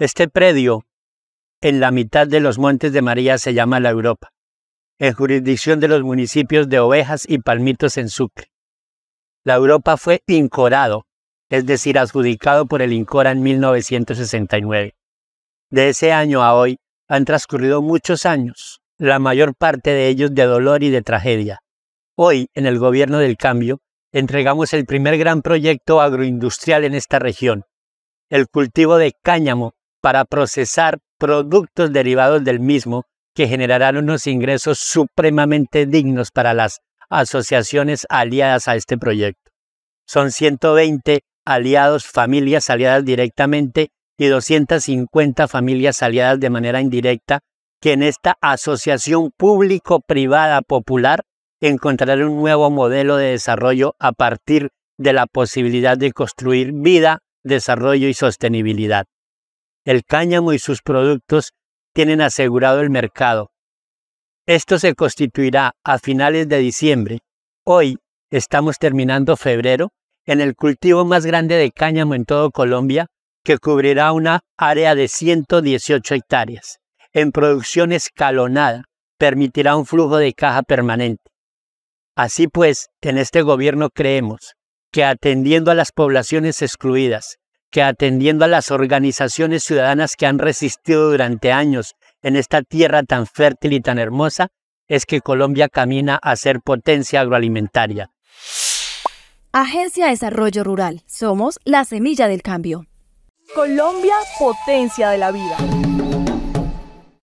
Este predio, en la mitad de los Montes de María, se llama La Europa, en jurisdicción de los municipios de Ovejas y Palmitos en Sucre. La Europa fue incorado, es decir, adjudicado por el Incora en 1969. De ese año a hoy han transcurrido muchos años, la mayor parte de ellos de dolor y de tragedia. Hoy, en el gobierno del cambio, entregamos el primer gran proyecto agroindustrial en esta región, el cultivo de cáñamo para procesar productos derivados del mismo que generarán unos ingresos supremamente dignos para las asociaciones aliadas a este proyecto. Son 120 aliados, familias aliadas directamente y 250 familias aliadas de manera indirecta que en esta asociación público-privada popular encontrarán un nuevo modelo de desarrollo a partir de la posibilidad de construir vida, desarrollo y sostenibilidad el cáñamo y sus productos tienen asegurado el mercado. Esto se constituirá a finales de diciembre. Hoy estamos terminando febrero en el cultivo más grande de cáñamo en todo Colombia, que cubrirá una área de 118 hectáreas. En producción escalonada, permitirá un flujo de caja permanente. Así pues, en este gobierno creemos que atendiendo a las poblaciones excluidas, que atendiendo a las organizaciones ciudadanas que han resistido durante años en esta tierra tan fértil y tan hermosa, es que Colombia camina a ser potencia agroalimentaria. Agencia de Desarrollo Rural. Somos la semilla del cambio. Colombia, potencia de la vida.